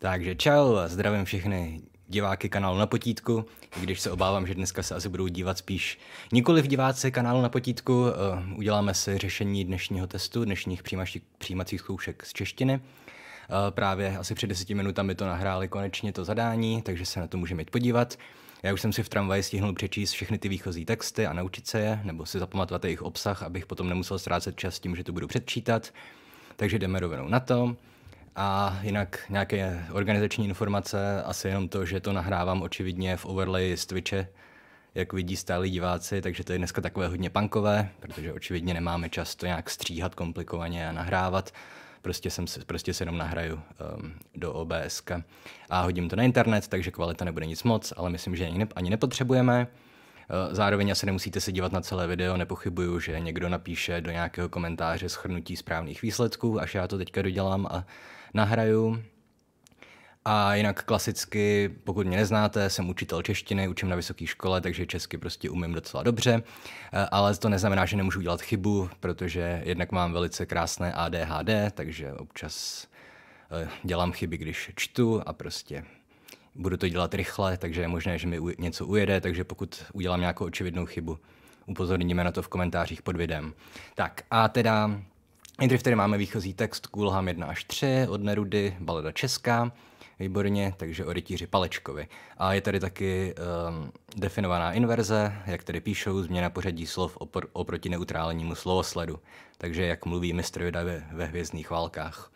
Takže čau a zdravím všechny diváky kanálu na potítku, i když se obávám, že dneska se asi budou dívat spíš nikoli v diváci kanálu na potítku. Eh, uděláme si řešení dnešního testu, dnešních přijímacích zkoušek z češtiny. Eh, právě asi před deseti minutami to nahráli konečně to zadání, takže se na to můžeme jít podívat. Já už jsem si v tramvaji stihnul přečíst všechny ty výchozí texty a naučit se je, nebo si zapamatovat jejich obsah, abych potom nemusel ztrácet čas tím, že to budu předčítat. Takže jdeme rovnou na to. A jinak nějaké organizační informace, asi jenom to, že to nahrávám očividně v overlay z Twitche, jak vidí stálí diváci, takže to je dneska takové hodně punkové, protože očividně nemáme čas to nějak stříhat komplikovaně a nahrávat. Prostě, jsem, prostě se jenom nahraju um, do OBS a hodím to na internet, takže kvalita nebude nic moc, ale myslím, že ani, ne, ani nepotřebujeme. E, zároveň asi nemusíte se dívat na celé video, nepochybuju, že někdo napíše do nějakého komentáře schrnutí správných výsledků, až já to teďka dodělám a nahraju. A jinak klasicky, pokud mě neznáte, jsem učitel češtiny, učím na vysoké škole, takže česky prostě umím docela dobře, eh, ale to neznamená, že nemůžu dělat chybu, protože jednak mám velice krásné ADHD, takže občas eh, dělám chyby, když čtu a prostě budu to dělat rychle, takže je možné, že mi něco ujede, takže pokud udělám nějakou očividnou chybu, upozorníme na to v komentářích pod videem. Tak a teda Nejdřív tady máme výchozí text Kulham 1 až 3 od Nerudy, balada česká, výborně, takže o rytíři Palečkovi. A je tady taky um, definovaná inverze, jak tady píšou, změna pořadí slov opor- oproti neutrálnímu slovosledu, takže jak mluví mistr Vida ve, ve hvězdných válkách.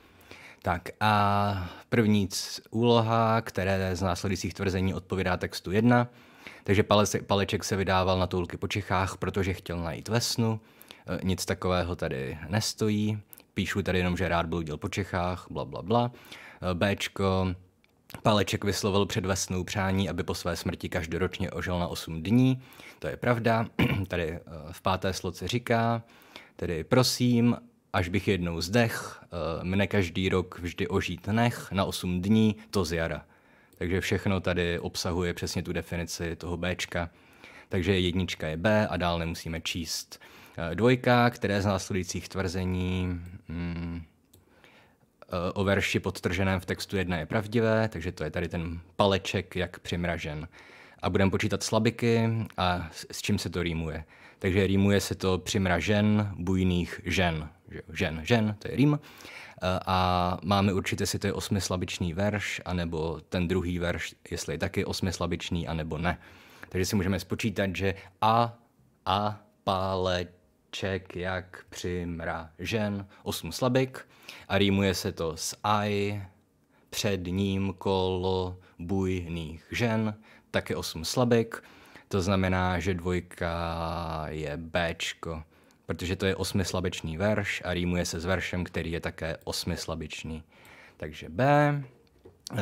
Tak a první úloha, které z následujících tvrzení odpovídá textu 1, takže Paleček se vydával na toulky po Čechách, protože chtěl najít vesnu, Eh, nic takového tady nestojí, píšu tady jenom, že rád byl po Čechách, bla, bla, bla. Eh, Bčko, Paleček vyslovil před vesnou přání, aby po své smrti každoročně ožil na 8 dní. To je pravda. Tady eh, v páté sloce říká, tedy prosím, až bych jednou zdech, mne každý rok vždy ožít nech na 8 dní, to z jara. Takže všechno tady obsahuje přesně tu definici toho Bčka. Takže jednička je B a dál nemusíme číst. Eh, dvojka, které z následujících tvrzení mm, eh, o verši podtrženém v textu jedna je pravdivé, takže to je tady ten paleček jak přimražen. A budeme počítat slabiky a s, s čím se to rýmuje. Takže rýmuje se to přimražen bujných žen. Žen, žen, to je rým. Eh, a máme určitě, si to je osmislabičný verš, anebo ten druhý verš, jestli je taky osmislabičný, anebo ne. Takže si můžeme spočítat, že a, a, paleček Ček jak žen, osm slabik a rýmuje se to s aj, před ním kolo bujných žen, také osm slabik, to znamená, že dvojka je Bčko, protože to je osmislabičný verš a rýmuje se s veršem, který je také osmislabičný. Takže B,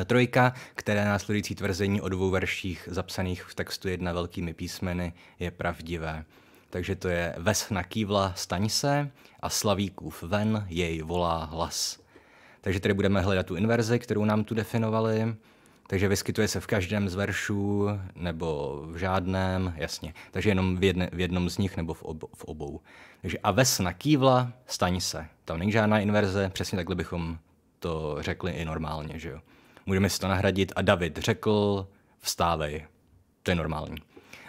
Trojka, které následující tvrzení o dvou verších zapsaných v textu jedna velkými písmeny, je pravdivé takže to je Ves nakývla, staň se a Slavíkův ven jej volá hlas. Takže tady budeme hledat tu inverzi, kterou nám tu definovali. Takže vyskytuje se v každém z veršů, nebo v žádném, jasně. Takže jenom v, jedne, v jednom z nich, nebo v, ob, v obou. Takže a ves nakývla, staň se. Tam není žádná inverze, přesně takhle bychom to řekli i normálně, že jo. Můžeme si to nahradit a David řekl, vstávej. To je normální.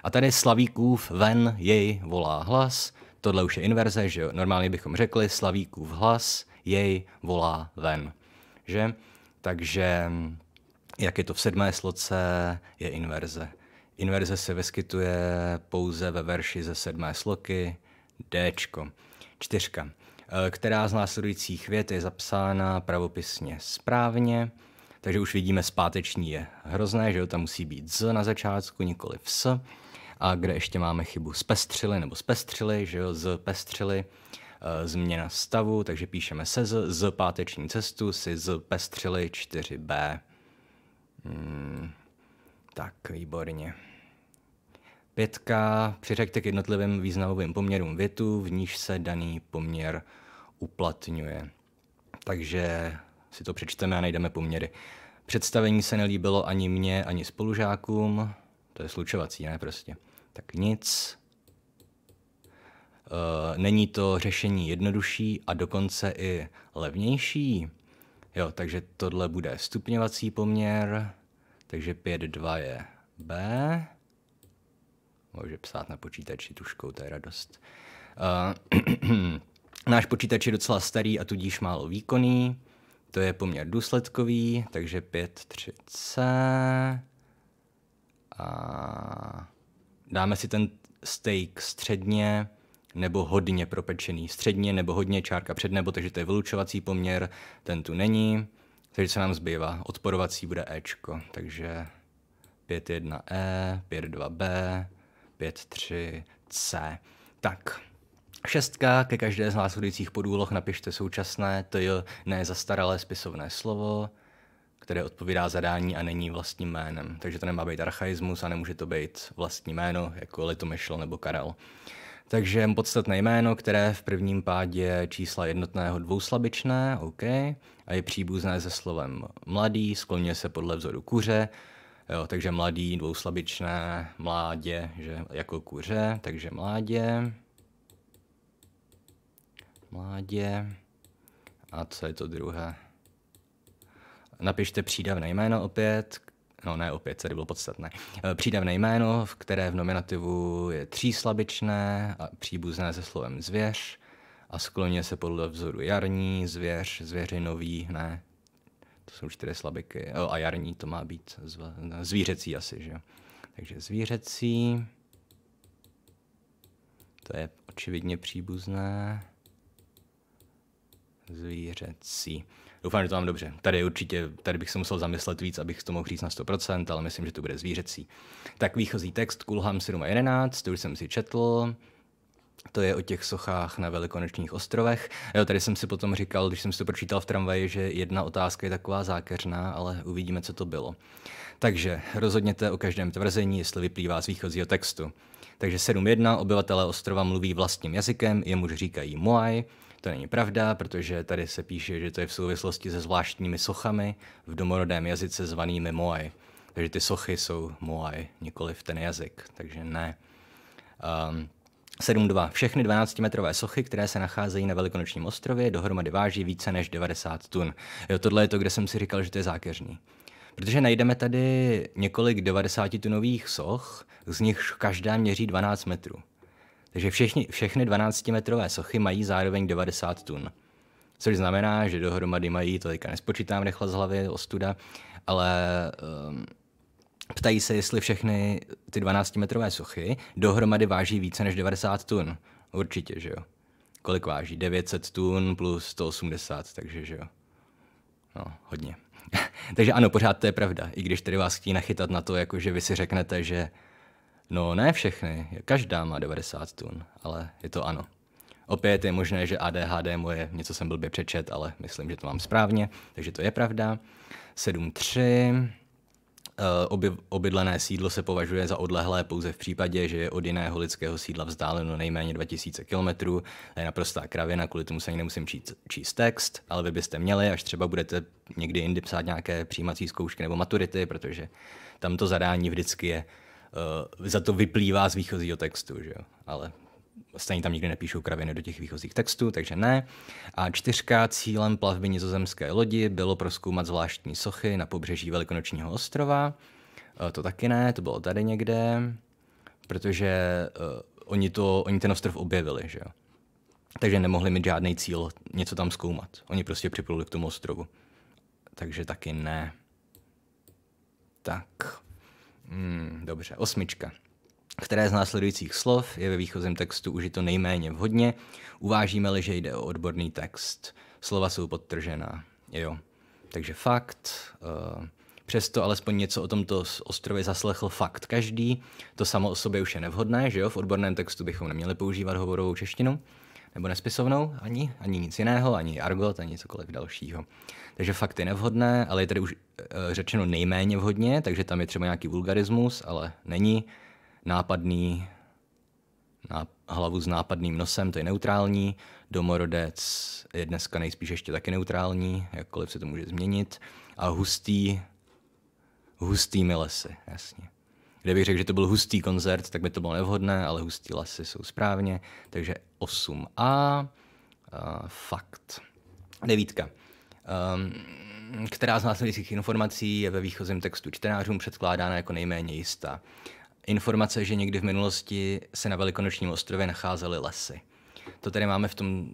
A tady Slavíkův ven jej volá hlas, tohle už je inverze, že Normálně bychom řekli Slavíkův hlas jej volá ven, že? Takže jak je to v sedmé sloce, je inverze. Inverze se vyskytuje pouze ve verši ze sedmé sloky D. Čtyřka. E, která z následujících vět je zapsána pravopisně správně, takže už vidíme zpáteční je hrozné, že jo, tam musí být z na začátku, nikoli v s a kde ještě máme chybu pestřily nebo pestřily, že jo, pestřily, eh, změna stavu, takže píšeme se z, z páteční cestu si pestřily 4b. Hmm, tak, výborně. Pětka, přiřekte k jednotlivým významovým poměrům větu, v níž se daný poměr uplatňuje. Takže si to přečteme a najdeme poměry. Představení se nelíbilo ani mně, ani spolužákům. To je slučovací, ne prostě tak nic. Eh, není to řešení jednodušší a dokonce i levnější. Jo, takže tohle bude stupňovací poměr, takže 5, 2 je B. Může psát na počítači tuškou, to je radost. Uh, náš počítač je docela starý a tudíž málo výkonný. To je poměr důsledkový, takže 5, 3, C. A dáme si ten steak středně nebo hodně propečený. Středně nebo hodně čárka před nebo, takže to je vylučovací poměr, ten tu není. Takže se nám zbývá? Odporovací bude Ečko, takže 5.1e, 5.2b, 5.3c. Tak, šestka, ke každé z následujících podůloh napište současné, to je ne zastaralé spisovné slovo, které odpovídá zadání a není vlastním jménem. Takže to nemá být archaismus a nemůže to být vlastní jméno, jako Litomyšl nebo Karel. Takže podstatné jméno, které v prvním pádě čísla jednotného dvouslabičné, OK, a je příbuzné se slovem mladý, sklonuje se podle vzoru kuře, jo, takže mladý, dvouslabičné, mládě, že jako kuře, takže mládě, mládě, a co je to druhé? napište přídavné jméno opět, no ne opět, tady bylo podstatné, eh, přídavné jméno, v které v nominativu je tříslabičné a příbuzné se slovem zvěř a skloně se podle vzoru jarní, zvěř, zvěřinový, ne, to jsou čtyři slabiky, a jarní to má být zv, zvířecí asi, že Takže zvířecí, to je očividně příbuzné, zvířecí. Doufám, že to mám dobře. Tady určitě, tady bych se musel zamyslet víc, abych to mohl říct na 100%, ale myslím, že to bude zvířecí. Tak výchozí text Kulham 711, to už jsem si četl. To je o těch sochách na velikonočních ostrovech. Jo, tady jsem si potom říkal, když jsem si to pročítal v tramvaji, že jedna otázka je taková zákeřná, ale uvidíme, co to bylo. Takže rozhodněte o každém tvrzení, jestli vyplývá z výchozího textu. Takže 7.1. Obyvatelé ostrova mluví vlastním jazykem, jemuž říkají Moai. To není pravda, protože tady se píše, že to je v souvislosti se zvláštními sochami v domorodém jazyce zvanými moai. Takže ty sochy jsou moai, nikoli v ten jazyk, takže ne. Um, ehm, 7.2. Všechny 12-metrové sochy, které se nacházejí na Velikonočním ostrově, dohromady váží více než 90 tun. Jo, tohle je to, kde jsem si říkal, že to je zákeřní. Protože najdeme tady několik 90-tunových soch, z nichž každá měří 12 metrů. Takže všechny, všechny 12-metrové sochy mají zároveň 90 tun. Což znamená, že dohromady mají, to teďka nespočítám rychle z hlavy, ostuda, ale um, ptají se, jestli všechny ty 12-metrové sochy dohromady váží více než 90 tun. Určitě, že jo. Kolik váží? 900 tun plus 180, takže že jo. No, hodně. takže ano, pořád to je pravda. I když tedy vás chtí nachytat na to, jako že vy si řeknete, že No ne všechny, každá má 90 tun, ale je to ano. Opět je možné, že ADHD moje, něco jsem blbě přečet, ale myslím, že to mám správně, takže to je pravda. 7.3. Eh, Oby, obydlené sídlo se považuje za odlehlé pouze v případě, že je od jiného lidského sídla vzdáleno nejméně 2000 km. To je naprostá kravina, kvůli tomu se ani nemusím číst, číst text, ale vy byste měli, až třeba budete někdy jindy psát nějaké přijímací zkoušky nebo maturity, protože tam to zadání vždycky je uh, za to vyplývá z výchozího textu, že jo? ale stejně tam nikdy nepíšou kraviny do těch výchozích textů, takže ne. A čtyřka cílem plavby nizozemské lodi bylo proskoumat zvláštní sochy na pobřeží Velikonočního ostrova. Uh, to taky ne, to bylo tady někde, protože uh, oni, to, oni ten ostrov objevili, že jo? takže nemohli mít žádný cíl něco tam zkoumat. Oni prostě připluli k tomu ostrovu. Takže taky ne. Tak. Hmm, dobře, osmička. Které z následujících slov je ve výchozím textu užito nejméně vhodně? Uvážíme-li, že jde o odborný text. Slova jsou podtržená. Jo. Takže fakt. Eh, přesto alespoň něco o tomto ostrově zaslechl fakt každý. To samo o sobě už je nevhodné, že jo? V odborném textu bychom neměli používat hovorovou češtinu nebo nespisovnou ani, ani nic jiného, ani argot, ani cokoliv dalšího. Takže fakt je nevhodné, ale je tady už eh, řečeno nejméně vhodně, takže tam je třeba nějaký vulgarismus, ale není nápadný, na hlavu s nápadným nosem, to je neutrální, domorodec je dneska nejspíš ještě taky neutrální, jakkoliv se to může změnit, a hustý, hustými lesy, jasně. Kdybych řekl, že to byl hustý koncert, tak by to bylo nevhodné, ale hustý lasy jsou správně. Takže 8A, uh, fakt. Devítka. Um, která z následujících informací je ve výchozím textu čtenářům předkládána jako nejméně jistá. Informace, že někdy v minulosti se na Velikonočním ostrově nacházely lesy. To tady máme v tom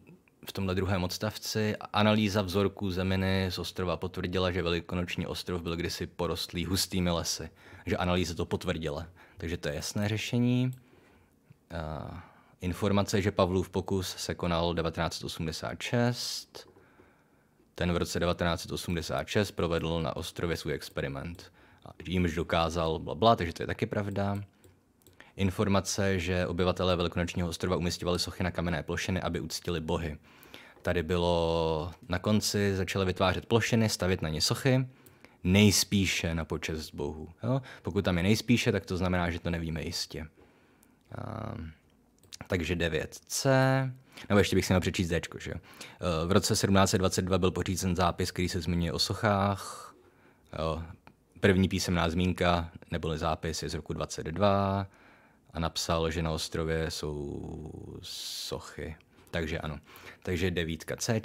v tomhle druhém odstavci. Analýza vzorků zeminy z ostrova potvrdila, že Velikonoční ostrov byl kdysi porostlý hustými lesy. Takže analýza to potvrdila. Takže to je jasné řešení. Eh, informace, že Pavlův pokus se konal 1986. Ten v roce 1986 provedl na ostrově svůj experiment. A jimž dokázal bla, bla, takže to je taky pravda. Informace, že obyvatelé Velikonočního ostrova umistovali sochy na kamenné plošiny, aby uctili bohy. Tady bylo na konci, začali vytvářet plošiny, stavět na ně sochy nejspíše na počest Bohu. Jo? Pokud tam je nejspíše, tak to znamená, že to nevíme jistě. A, ehm, takže 9C, nebo ještě bych si měl přečíst D, že jo. Ehm, v roce 1722 byl pořízen zápis, který se zmiňuje o sochách. Jo? První písemná zmínka, neboli zápis, je z roku 22 a napsal, že na ostrově jsou sochy. Takže ano. Takže devítka C.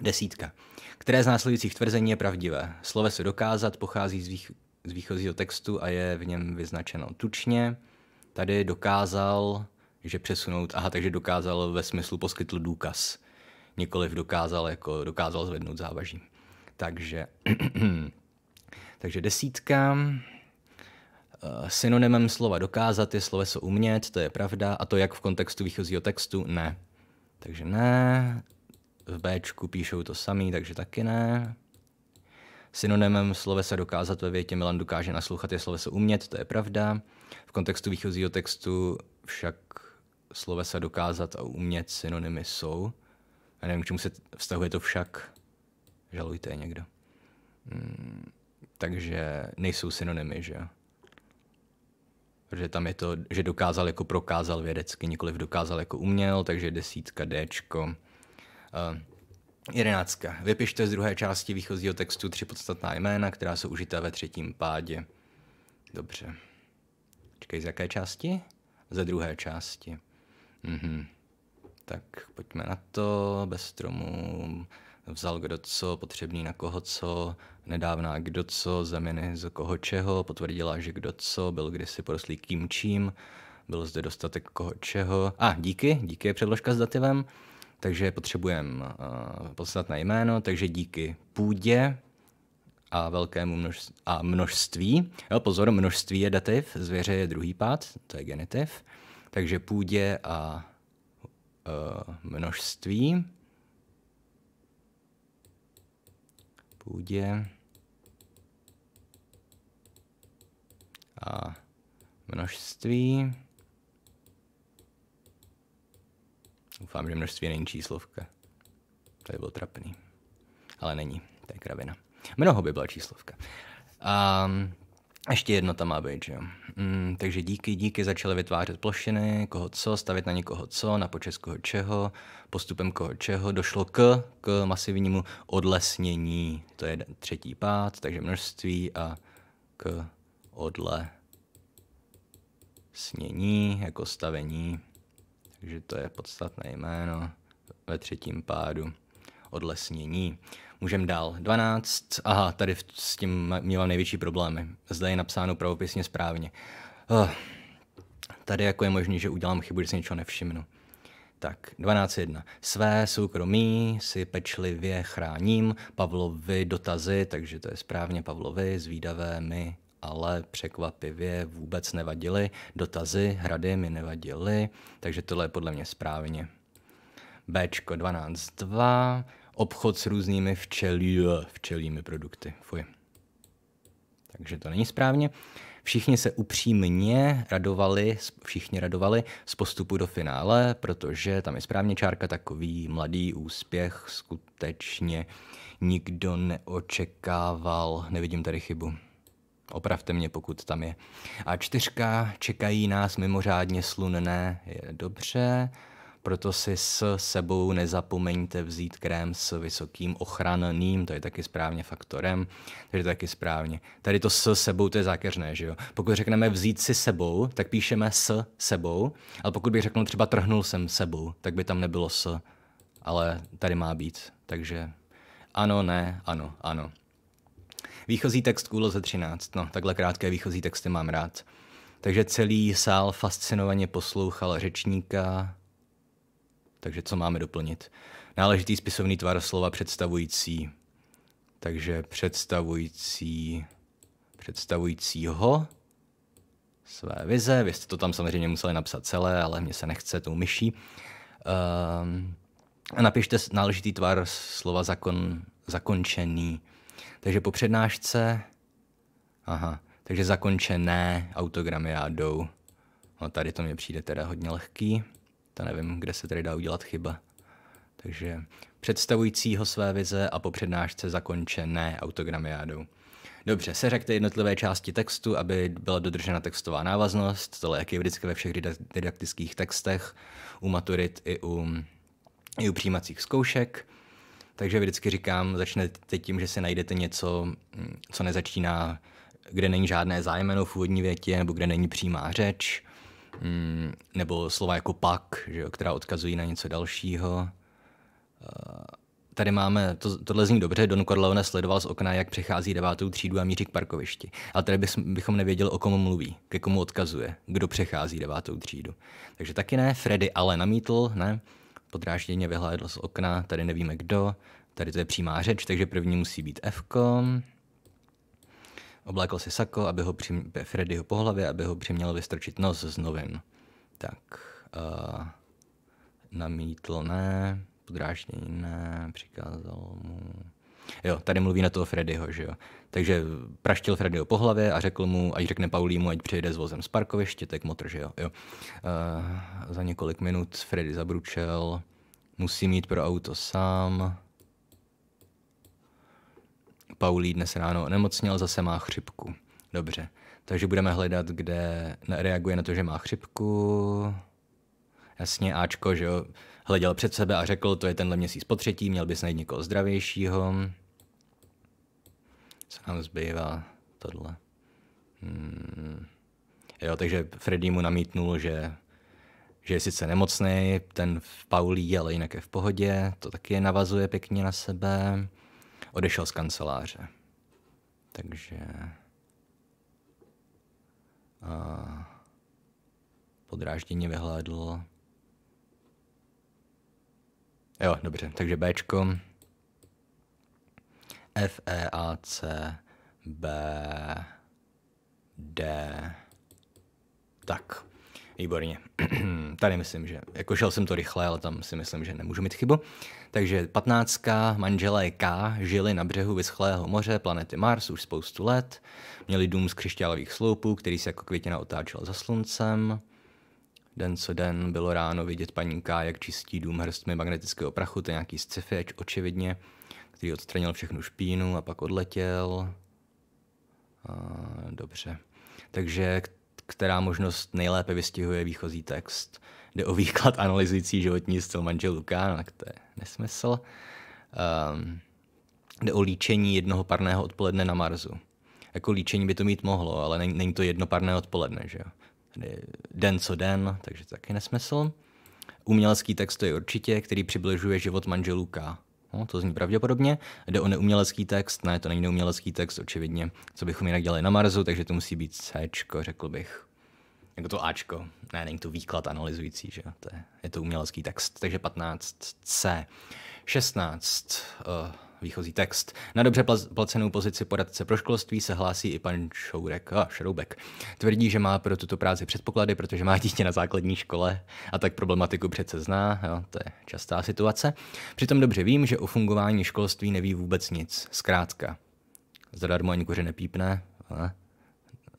Desítka. Které z následujících tvrzení je pravdivé? se dokázat pochází z, vých, z výchozího textu a je v něm vyznačeno tučně. Tady dokázal, že přesunout, aha, takže dokázal ve smyslu poskytl důkaz. Nikoliv dokázal, jako dokázal zvednout závaží. Takže, takže desítka. Eh, synonymem slova dokázat je sloveso umět, to je pravda, a to jak v kontextu výchozího textu, ne. Takže ne, v B píšou to samý, takže taky ne. Synonymem slovesa dokázat ve větě Milan dokáže naslouchat je sloveso umět, to je pravda. V kontextu výchozího textu však slovesa dokázat a umět synonymy jsou. Já nevím, k čemu se vztahuje to však. Žalujte je někdo. Hmm, takže nejsou synonymy, že jo? Protože tam je to, že dokázal jako prokázal vědecky, nikoliv dokázal jako uměl, takže desítka Dčko. Eh, jedenáctka. Vypište z druhé části výchozího textu tři podstatná jména, která jsou užitá ve třetím pádě. Dobře. Čekej, z jaké části? Ze druhé části. Mhm. Tak pojďme na to, bez stromů. Vzal kdo co, potřebný na koho co, nedávná kdo co, zaminy z koho čeho, potvrdila, že kdo co, byl kdysi porostlý kým čím, byl zde dostatek koho čeho. A, ah, díky, díky je předložka s dativem takže potřebujeme uh, eh, podstatné jméno, takže díky půdě a velkému množství, a množství jo, pozor, množství je dativ, zvěře je druhý pád, to je genitiv, takže půdě a uh, množství, půdě a množství, Doufám, že množství není číslovka. To by bylo trapný. Ale není, to je kravina. Mnoho by byla číslovka. Um, ještě jedno tam má být, že jo. Mm, takže díky, díky začaly vytvářet plošiny, koho co, stavit na někoho co, na počes koho čeho, postupem koho čeho, došlo k, k masivnímu odlesnění, to je třetí pád, takže množství a k odle snění jako stavení takže to je podstatné jméno ve třetím pádu odlesnění. Můžeme dál. 12. Aha, tady s tím měla největší problémy. Zde je napsáno pravopisně správně. Oh. Tady jako je možné, že udělám chybu, že si něčeho nevšimnu. Tak, 12.1. Své soukromí si pečlivě chráním, Pavlovi dotazy, takže to je správně Pavlovi, zvídavé my ale překvapivě vůbec nevadily. Dotazy, hrady mi nevadily, takže tohle je podle mě správně. B 12.2, obchod s různými včelí, včelími produkty. Fuj. Takže to není správně. Všichni se upřímně radovali, všichni radovali z postupu do finále, protože tam je správně čárka takový mladý úspěch, skutečně nikdo neočekával, nevidím tady chybu. Opravte mě, pokud tam je. A čtyřka, čekají nás mimořádně slunné, je dobře, proto si s sebou nezapomeňte vzít krém s vysokým ochranným, to je taky správně faktorem, takže taky správně. Tady to s sebou, to je zákeřné, že jo? Pokud řekneme vzít si sebou, tak píšeme s sebou, ale pokud bych řekl třeba trhnul jsem sebou, tak by tam nebylo s, ale tady má být, takže ano, ne, ano, ano. Výchozí text k úloze 13. No, takhle krátké výchozí texty mám rád. Takže celý sál fascinovaně poslouchal řečníka. Takže co máme doplnit? Náležitý spisovný tvar slova představující. Takže představující představujícího své vize. Vy jste to tam samozřejmě museli napsat celé, ale mně se nechce tou myší. Um, napište náležitý tvar slova zakon, zakončený takže po přednášce... Aha, takže zakončené autogramy rádou. No tady to mě přijde teda hodně lehký. To nevím, kde se tady dá udělat chyba. Takže představujícího své vize a po přednášce zakončené autogramy autogramiádou. Dobře, seřekte jednotlivé části textu, aby byla dodržena textová návaznost, tohle jak je vždycky ve všech didaktických textech, u maturit i u, i u přijímacích zkoušek. Takže vždycky říkám, začnete tím, že si najdete něco, mm, co nezačíná, kde není žádné zájmeno v úvodní větě, nebo kde není přímá řeč, mm, nebo slova jako pak, že jo, která odkazují na něco dalšího. Eh, tady máme, to, tohle zní dobře, Don Corleone sledoval z okna, jak přechází devátou třídu a míří k parkovišti. Ale tady bychom nevěděli, o komu mluví, ke komu odkazuje, kdo přechází devátou třídu. Takže taky ne, Freddy ale namítl, ne, podrážděně vyhlédl z okna, tady nevíme kdo, tady to je přímá řeč, takže první musí být F. Oblékl si sako, aby ho přim, ho po hlavě, aby ho přiměl vystrčit nos z novin. Tak, uh, namítl ne, podráždění ne, přikázal mu Jo, tady mluví na toho Freddyho, že jo. Takže praštil Freddyho po hlavě a řekl mu, ať řekne Paulímu, ať přijede s vozem z parkoviště, tak motr, že jo. jo. Uh, za několik minut Freddy zabručel, musím mít pro auto sám. Paulí dnes ráno onemocněl, zase má chřipku. Dobře, takže budeme hledat, kde reaguje na to, že má chřipku. Jasně, Ačko, že jo, hleděl před sebe a řekl, to je tenhle měsíc po třetí, měl bys najít někoho zdravějšího co nám zbývá, tohle. Hmm. Jo, takže Freddy mu namítnul, že, že je sice nemocný, ten v Paulí, ale jinak je v pohodě, to taky navazuje pěkně na sebe. Odešel z kanceláře. Takže... A podráždění vyhlédl. Jo, dobře, takže Bčko. F, E, A, C, B, D. Tak, výborně. Tady myslím, že, jako šel jsem to rychle, ale tam si myslím, že nemůžu mít chybu. Takže patnáctka, manželé K žili na břehu vyschlého moře planety Mars už spoustu let. Měli dům z křišťálových sloupů, který se jako květina otáčel za sluncem. Den co den bylo ráno vidět paní K, jak čistí dům hrstmi magnetického prachu, to je nějaký sci-fi, očividně který odstranil všechnu špínu a pak odletěl. A, dobře. Takže která možnost nejlépe vystihuje výchozí text? Jde o výklad analyzující životní styl manžel Lukána, to je nesmysl. Um, jde o líčení jednoho parného odpoledne na Marsu. Jako líčení by to mít mohlo, ale není, není to jedno parné odpoledne, že jo? den co den, takže to taky nesmysl. Umělecký text to je určitě, který přibližuje život manželů K. No, to zní pravděpodobně. Jde o neumělecký text, ne, to není neumělecký text, očividně. Co bychom jinak dělali na marzu, takže to musí být C, řekl bych. Jako to Ačko. Ne, není to výklad analyzující, že to je, je to umělecký text. Takže 15 C. 16. Uh, eh, výchozí text. Na dobře placenou pozici poradce pro školství se hlásí i pan Šourek, a Šroubek. Tvrdí, že má pro tuto práci předpoklady, protože má dítě na základní škole a tak problematiku přece zná, jo, to je častá situace. Přitom dobře vím, že o fungování školství neví vůbec nic, zkrátka. Zadarmo ani kuře nepípne, ale...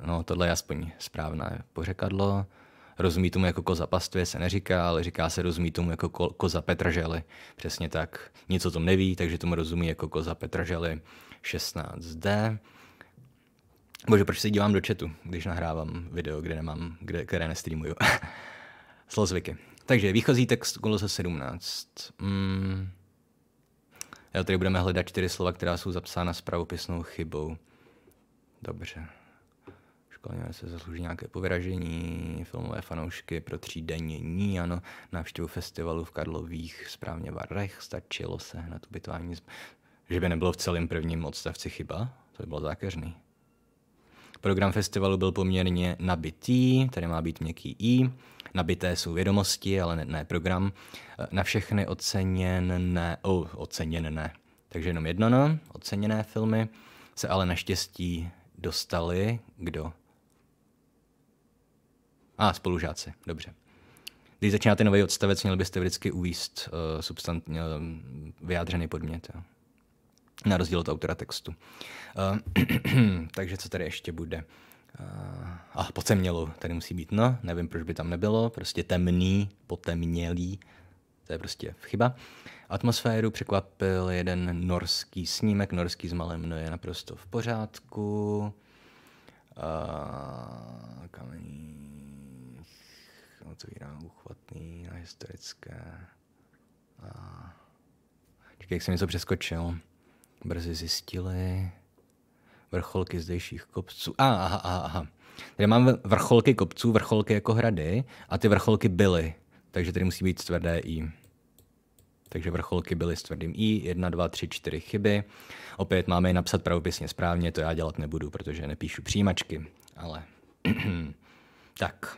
No, tohle je aspoň správné pořekadlo rozumí tomu jako koza pastvě, se neříká, ale říká se rozumí tomu jako ko, koza Petržely. Přesně tak. Nic o tom neví, takže tomu rozumí jako koza Petržely 16D. Bože, proč se dívám do chatu, když nahrávám video, kde nemám, kde, které nestreamuju. Slozvyky. Takže výchozí text kolosa 17. Hmm. Jo, tady budeme hledat čtyři slova, která jsou zapsána s pravopisnou chybou. Dobře. Školňané se zaslouží nějaké povyražení, filmové fanoušky pro třídenní, ano, návštěvu festivalu v Karlových, správně Varech, stačilo se na tu bytování, že by nebylo v celém prvním odstavci chyba, to by bylo zákeřný. Program festivalu byl poměrně nabitý, tady má být měkký I, nabité jsou vědomosti, ale ne, ne program, na všechny oceněn ne, oh, oceněn ne, takže jenom jedno no, oceněné filmy se ale naštěstí dostali kdo? A, spolužáci, dobře. Když začínáte nový odstavec, měli byste vždycky uvíst uh, substant, uh, vyjádřený podmět. Jo. Na rozdíl od autora textu. Uh, takže co tady ještě bude? Uh, a ah, potemnělou tady musí být, no, nevím, proč by tam nebylo, prostě temný, potemnělý, to je prostě chyba. Atmosféru překvapil jeden norský snímek, norský s malem, no je naprosto v pořádku. Uh, kamení to jiná uchvatný, na historické. A... Čekaj, jak jsem něco přeskočil. Brzy zjistili vrcholky zdejších kopců. A, aha, aha, aha. Tady mám vrcholky kopců, vrcholky jako hrady a ty vrcholky byly. Takže tady musí být tvrdé i. Takže vrcholky byly s tvrdým i, Jedna, dva, tři, čtyři chyby. Opět máme je napsat pravopisně správně, to já dělat nebudu, protože nepíšu přijímačky, ale tak.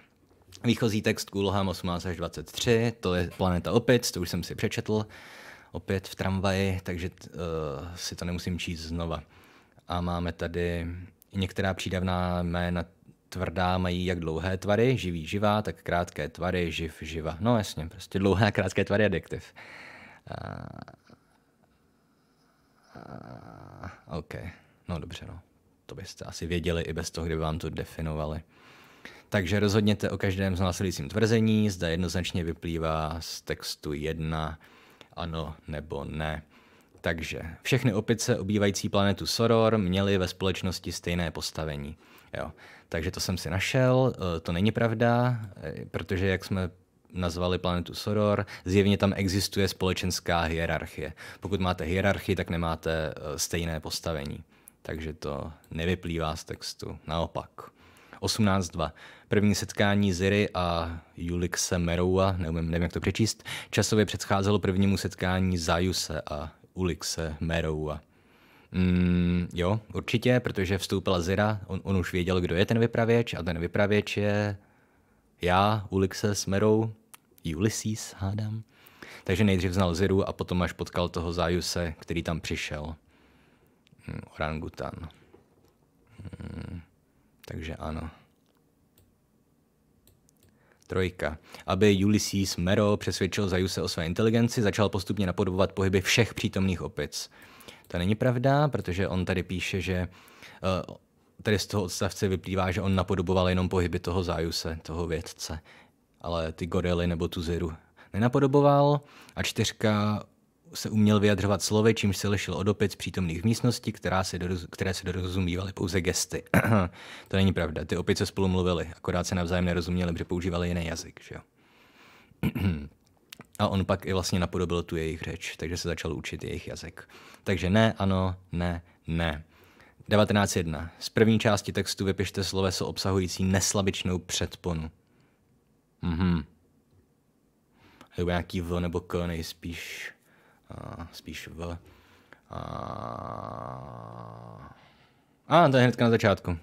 Výchozí text Kulham 18 až 23, to je Planeta opět. to už jsem si přečetl opět v tramvaji, takže uh, si to nemusím číst znova. A máme tady některá přídavná jména tvrdá mají jak dlouhé tvary, živý živá, tak krátké tvary, živ živa. No jasně, prostě dlouhé a krátké tvary adjektiv. Uh, uh, OK, no dobře, no. To byste asi věděli i bez toho, kdyby vám to definovali. Takže rozhodněte o každém z následujícím tvrzení, zda jednoznačně vyplývá z textu 1 ano nebo ne. Takže všechny opice obývající planetu Soror měly ve společnosti stejné postavení. Jo. Takže to jsem si našel, e, to není pravda, e, protože jak jsme nazvali planetu Soror, zjevně tam existuje společenská hierarchie. Pokud máte hierarchii, tak nemáte e, stejné postavení. Takže to nevyplývá z textu, naopak. 18-2. První setkání Ziry a Julikse Meroua, Neumím, nevím, jak to přečíst, časově předcházelo prvnímu setkání Zajuse a Ulikse Meroua. Mm, jo, určitě, protože vstoupila Zira, on, on už věděl, kdo je ten vypravěč a ten vypravěč je já, Ulikse s Merou, Ulysses, hádám. Takže nejdřív znal Ziru a potom až potkal toho Zajuse, který tam přišel. Mm, orangutan. Mm takže ano. Trojka. Aby Ulysses Mero přesvědčil Zajuse o své inteligenci, začal postupně napodobovat pohyby všech přítomných opic. To není pravda, protože on tady píše, že eh, tady z toho odstavce vyplývá, že on napodoboval jenom pohyby toho Zajuse, toho vědce, ale ty gorily nebo tu ziru nenapodoboval. A čtyřka se uměl vyjadřovat slovy, čímž se lešil od opic přítomných v místnosti, která se doroz, které se dorozumívaly pouze gesty. to není pravda, ty opice spolu mluvili, akorát se navzájem nerozuměli, protože používali jiný jazyk. Že A on pak i vlastně napodobil tu jejich řeč, takže se začal učit jejich jazyk. Takže ne, ano, ne, ne. 19.1. Z první části textu vypište sloveso obsahující neslabičnou předponu. Mhm. Nebo nějaký V nebo K nejspíš. Eh, spíš v... Eh, a, a to je hnedka na začátku.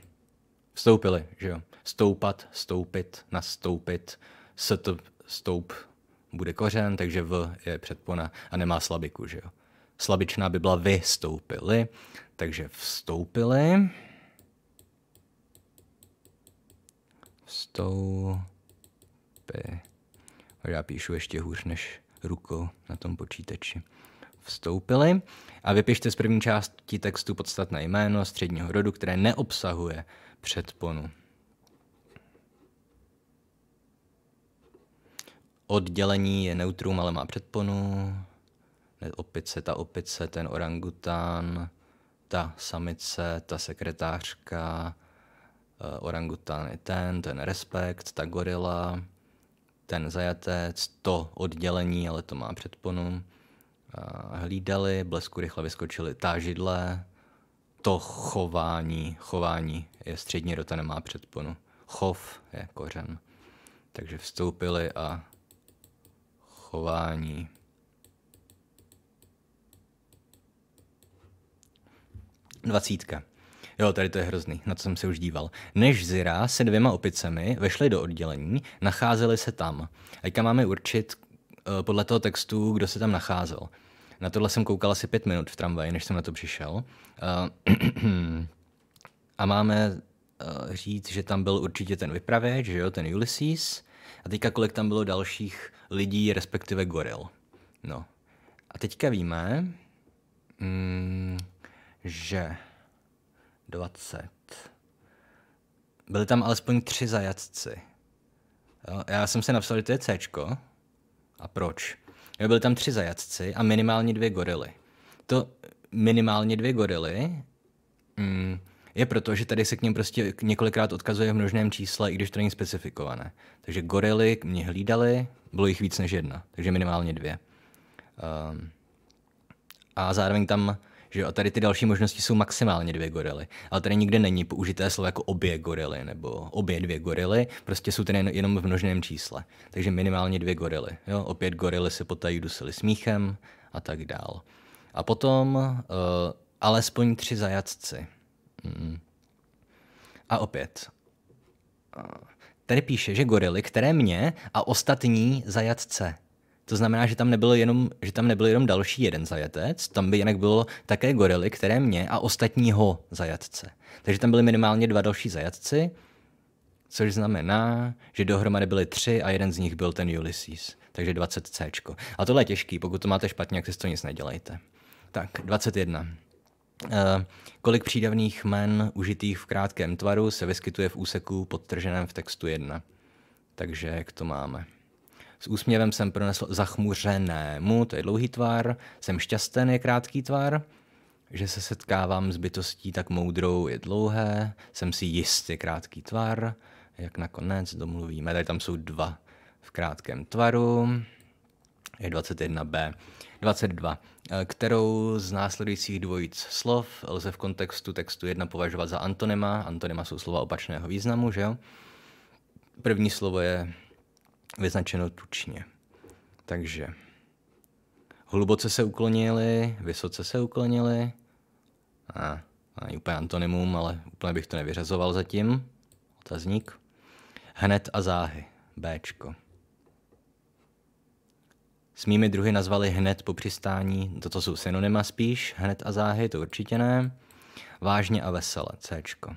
Vstoupili, že jo. Stoupat, stoupit, nastoupit, st, stoup bude kořen, takže v je předpona a nemá slabiku, že jo. Slabičná by byla vystoupili, takže vstoupili. Vstoupy. Já píšu ještě hůř než rukou na tom počítači vstoupili a vypište z první části textu podstatné jméno středního rodu, které neobsahuje předponu. Oddělení je neutrum, ale má předponu. Opice, ta opice, ten orangutan, ta samice, ta sekretářka, eh, orangutan, je ten, ten respekt, ta gorila, ten zajatec, to oddělení, ale to má předponu hlídali, blesku rychle vyskočili židle, To chování, chování je střední rota, nemá předponu. Chov je kořen. Takže vstoupili a chování. Dvacítka. Jo, tady to je hrozný, na co jsem se už díval. Než Zira se dvěma opicemi vešli do oddělení, nacházeli se tam. Teďka máme určit eh, podle toho textu, kdo se tam nacházel. Na tohle jsem koukal asi pět minut v tramvaji, než jsem na to přišel. Uh, a máme uh, říct, že tam byl určitě ten vypravěč, že jo, ten Ulysses. A teďka kolik tam bylo dalších lidí, respektive goril. No. A teďka víme, mm, že 20. Byli tam alespoň tři zajatci. já jsem se napsal, že to je C. A proč? Jo, byly tam tři zajatci a minimálně dvě gorily. To minimálně dvě gorily mm, je proto, že tady se k něm prostě několikrát odkazuje v množném čísle, i když to není specifikované. Takže gorily mě hlídali, bylo jich víc než jedna, takže minimálně dvě. Um, a zároveň tam že a tady ty další možnosti jsou maximálně dvě gorily. Ale tady nikde není použité slovo jako obě gorily nebo obě dvě gorily, prostě jsou tady jenom v množném čísle. Takže minimálně dvě gorily. Jo? Opět gorily se potají dusily smíchem a tak dál. A potom uh, alespoň tři zajatci. Mm. A opět. Eh, tady píše, že gorily, které mě a ostatní zajatce to znamená, že tam nebyl jenom, že tam nebyl jenom další jeden zajatec, tam by jinak bylo také gorily, které mě a ostatního zajatce. Takže tam byly minimálně dva další zajatci, což znamená, že dohromady byly tři a jeden z nich byl ten Ulysses. Takže 20 C. A tohle je těžký, pokud to máte špatně, jak si to nic nedělejte. Tak, 21. Uh, eh, kolik přídavných men užitých v krátkém tvaru se vyskytuje v úseku podtrženém v textu 1? Takže jak to máme? S úsměvem jsem pronesl zachmuřenému, to je dlouhý tvar, jsem šťastný, je krátký tvar, že se setkávám s bytostí tak moudrou je dlouhé, jsem si jistý krátký tvar, jak nakonec domluvíme. Tady tam jsou dva v krátkém tvaru, je 21b. 22. Kterou z následujících dvojic slov lze v kontextu textu jedna považovat za antonyma? Antonyma jsou slova opačného významu, že jo? První slovo je vyznačeno tučně. Takže hluboce se uklonili, vysoce se uklonili. A, a úplně antonymum, ale úplně bych to nevyřazoval zatím. Otazník. Hned a záhy. Bčko. S mými druhy nazvali hned po přistání, toto jsou synonyma spíš, hned a záhy, to určitě ne. Vážně a vesele, Cčko.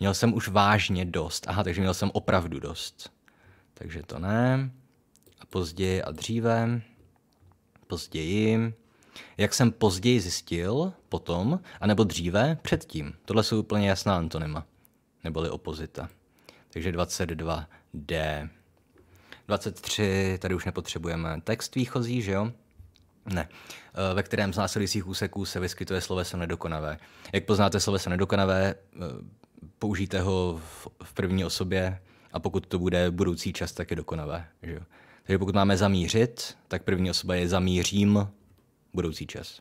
Měl jsem už vážně dost, aha, takže měl jsem opravdu dost takže to ne. A později a dříve, později. Jak jsem později zjistil, potom, anebo dříve, předtím. Tohle jsou úplně jasná antonyma, neboli opozita. Takže 22D. 23, tady už nepotřebujeme text výchozí, že jo? Ne. Eh, ve kterém z následujících úseků se vyskytuje sloveso nedokonavé. Jak poznáte sloveso nedokonavé, eh, použijte ho v první osobě a pokud to bude budoucí čas, tak je dokonavé. Že Takže pokud máme zamířit, tak první osoba je zamířím budoucí čas.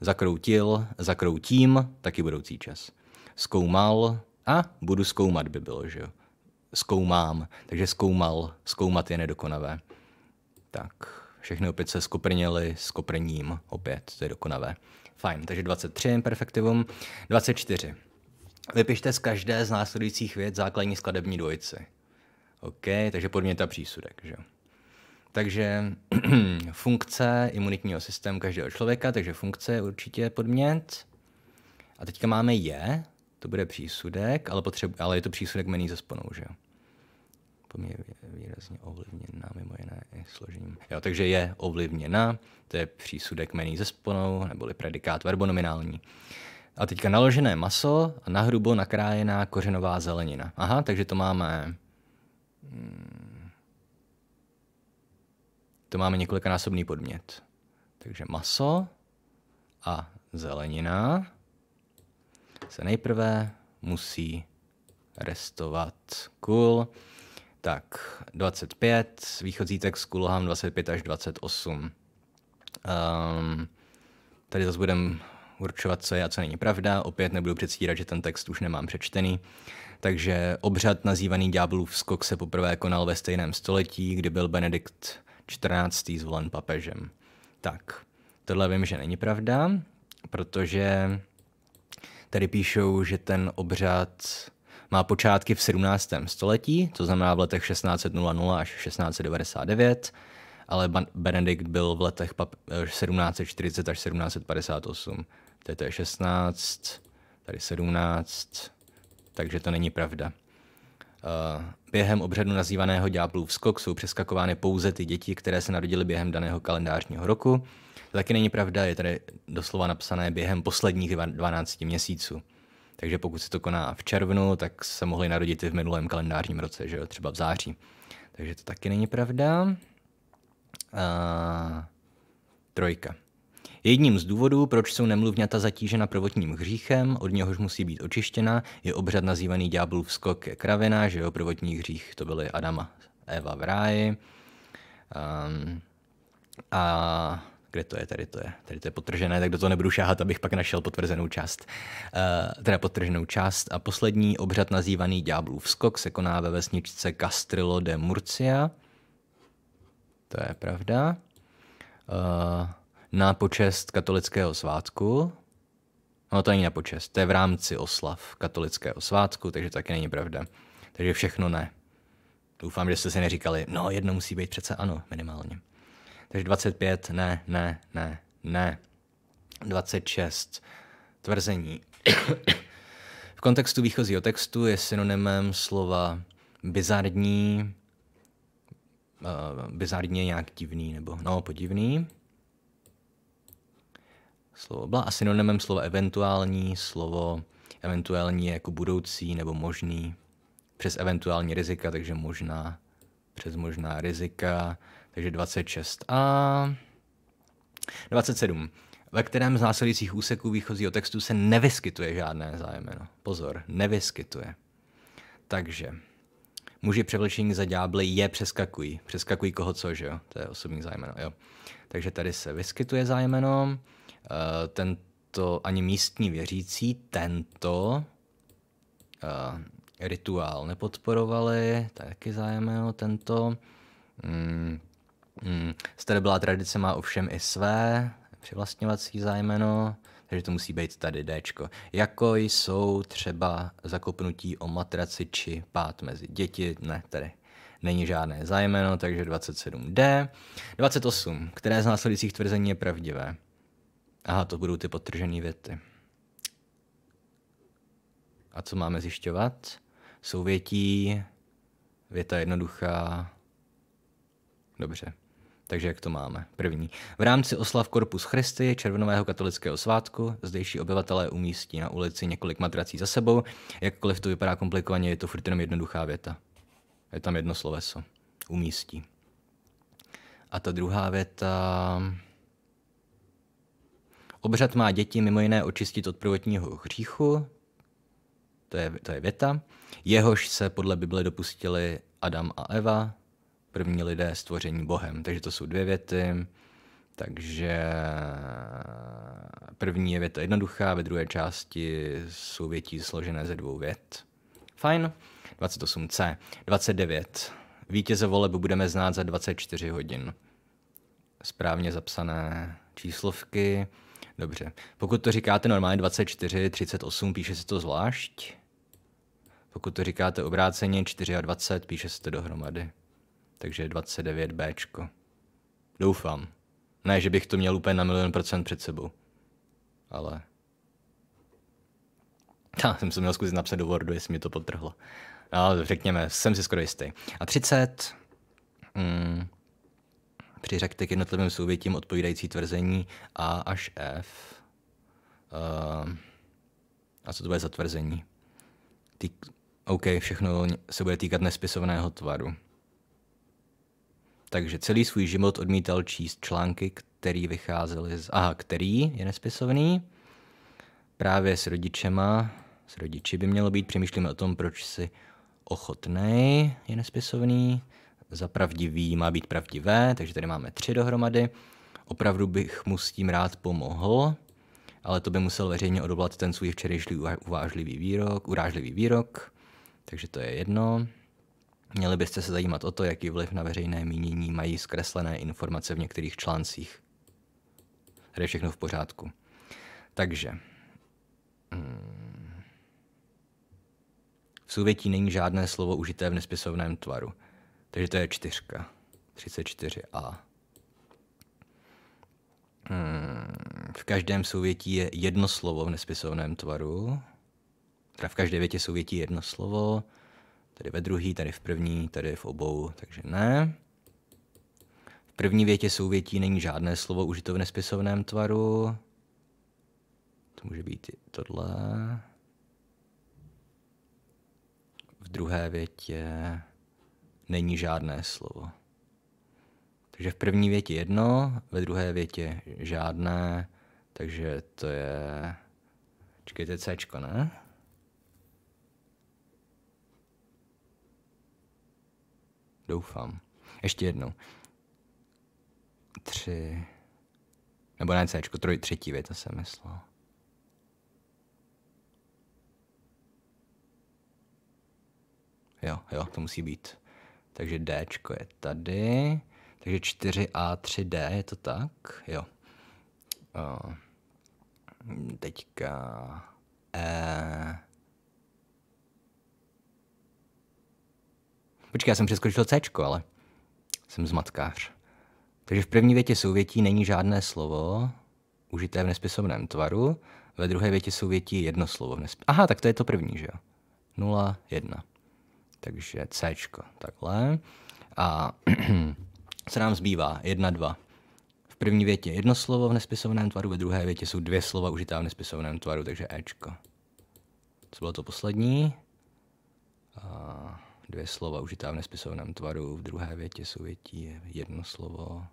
Zakroutil, zakroutím, taky budoucí čas. Zkoumal a budu zkoumat by bylo, že jo. Zkoumám, takže zkoumal, zkoumat je nedokonavé. Tak, všechny opět se skoprněly s opět, to je dokonavé. Fajn, takže 23 perfektivum, 24. Vypište z každé z následujících věd základní skladební dvojici. OK, takže podměta přísudek. Že? Takže funkce imunitního systému každého člověka, takže funkce je určitě podmět. A teďka máme je, to bude přísudek, ale, potřebu, ale je to přísudek mený ze sponou, že jo? výrazně ovlivněna mimo jiné i složením. Jo, takže je ovlivněna, to je přísudek mený ze sponou, neboli predikát verbonominální. A teďka naložené maso a nahrubo nakrájená kořenová zelenina. Aha, takže to máme to máme několikanásobný podmět. Takže maso a zelenina se nejprve musí restovat. Cool. Tak, 25, výchozí text kulhám 25 až 28. Um, ehm, tady zase budeme určovat, co je a co není pravda. Opět nebudu předstírat, že ten text už nemám přečtený. Takže obřad nazývaný Ďáblův skok se poprvé konal ve stejném století, kdy byl Benedikt XIV. zvolen papežem. Tak, tohle vím, že není pravda, protože tady píšou, že ten obřad má počátky v 17. století, to znamená v letech 1600 až 1699, ale Benedikt byl v letech 1740 eh, až 1758. Tady to je 16, tady 17, takže to není pravda. Eh, během obřadu nazývaného Ďáblův skok jsou přeskakovány pouze ty děti, které se narodily během daného kalendářního roku. To taky není pravda, je tady doslova napsané během posledních 12 měsíců. Takže pokud se to koná v červnu, tak se mohli narodit i v minulém kalendářním roce, že jo, třeba v září. Takže to taky není pravda. A... Eh, trojka. Jedním z důvodů, proč jsou nemluvňata zatížena prvotním hříchem, od něhož musí být očištěna, je obřad nazývaný ďáblův skok ke kravina, že jeho prvotní hřích to byly Adama Eva v ráji. Um, a kde to je, tady to je, tady to je potržené, tak do toho nebudu šáhat, abych pak našel potvrzenou část, uh, teda potrženou část. A poslední obřad nazývaný Ďáblův skok se koná ve vesničce Castrillo de Murcia. To je pravda. Uh, na počest katolického svátku. No to není na počest, to je v rámci oslav katolického svátku, takže to taky není pravda. Takže všechno ne. Doufám, že jste si neříkali, no jedno musí být přece ano, minimálně. Takže 25, ne, ne, ne, ne. 26, tvrzení. v kontextu výchozího textu je synonymem slova bizardní, uh, bizardně nějak divný nebo no, podivný slovo byla a synonymem slova eventuální, slovo eventuální je jako budoucí nebo možný, přes eventuální rizika, takže možná, přes možná rizika, takže 26 a 27 ve kterém z následujících úseků výchozího textu se nevyskytuje žádné zájmeno. Pozor, nevyskytuje. Takže muži převlečení za ďábly je přeskakují. Přeskakují koho co, že jo? To je osobní zájmeno, jo. Takže tady se vyskytuje zájmeno. Eh, tento, ani místní věřící tento uh, rituál nepodporovali, taky o tento. Mm, mm. byla tradice má ovšem i své přivlastňovací zájmeno, takže to musí být tady D. Jako jsou třeba zakopnutí o matraci či pát mezi děti, ne, tady není žádné zájmeno, takže 27D. 28. Které z následujících tvrzení je pravdivé? Aha, to budou ty potržené věty. A co máme zjišťovat? Souvětí, věta jednoduchá. Dobře. Takže jak to máme? První. V rámci oslav Korpus Christi, červenového katolického svátku, zdejší obyvatelé umístí na ulici několik matrací za sebou. Jakkoliv to vypadá komplikovaně, je to furt jenom jednoduchá věta. Je tam jedno sloveso. Umístí. A ta druhá věta... Obřad má děti mimo jiné očistit od prvotního hříchu, to je, to je věta, jehož se podle Bible dopustili Adam a Eva, první lidé stvoření Bohem. Takže to jsou dvě věty. Takže první je věta jednoduchá, ve druhé části jsou větí složené ze dvou vět. Fajn. 28c. 29. Vítěze voleb budeme znát za 24 hodin. Správně zapsané číslovky. Dobře. Pokud to říkáte normálně 24, 38, píše se to zvlášť. Pokud to říkáte obráceně 24, píše se to dohromady. Takže 29B. Doufám. Ne, že bych to měl úplně na milion procent před sebou. Ale... Já jsem se měl zkusit napsat do Wordu, jestli mi to potrhlo. Ale řekněme, jsem si skoro jistý. A 30... Mm, Přiřekte k jednotlivým souvětím odpovídající tvrzení A až F. Uh, a co to bude za tvrzení? Ty, OK, všechno se bude týkat nespisovného tvaru. Takže celý svůj život odmítal číst články, který vycházely z... Aha, který je nespisovný. Právě s rodičema, s rodiči by mělo být, přemýšlíme o tom, proč si ochotnej je nespisovný za pravdivý má být pravdivé, takže tady máme tři dohromady. Opravdu bych mu s tím rád pomohl, ale to by musel veřejně odolat ten svůj včerejší uvážlivý výrok, urážlivý výrok, takže to je jedno. Měli byste se zajímat o to, jaký vliv na veřejné mínění mají zkreslené informace v některých článcích. Tady je všechno v pořádku. Takže. Hmm. V souvětí není žádné slovo užité v nespisovném tvaru. Takže to je čtyřka. 34a. Hmm. V každém souvětí je jedno slovo v nespisovném tvaru. Teda v každé větě souvětí je jedno slovo. Tady ve druhý, tady v první, tady v obou, takže ne. V první větě souvětí není žádné slovo užito v nespisovném tvaru. To může být tohle. V druhé větě není žádné slovo. Takže v první větě jedno, ve druhé větě žádné, takže to je... Čekejte, C, ne? Doufám. Ještě jednou. Tři... Nebo ne C, troj, třetí věta jsem myslel. Jo, jo, to musí být. Takže D je tady. Takže 4A3D, je to tak? Jo. O, teďka E... Počkej, já jsem přeskočil C, ale jsem zmatkář. Takže v první větě souvětí není žádné slovo užité v nespisovném tvaru, ve druhé větě souvětí jedno slovo v nespisovném... Aha, tak to je to první, že jo? 0, 1 takže C, takhle. A co nám zbývá? Jedna, dva. V první větě jedno slovo v nespisovném tvaru, ve druhé větě jsou dvě slova užitá v nespisovném tvaru, takže Ečko. Co bylo to poslední? A dvě slova užitá v nespisovném tvaru, v druhé větě jsou větí jedno slovo.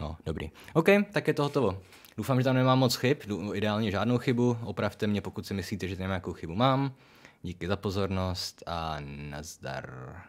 No, dobrý. OK, tak je to hotovo. Doufám, že tam nemám moc chyb, ideálně žádnou chybu. Opravte mě, pokud si myslíte, že tam nějakou chybu mám. Díky za pozornost a nazdar.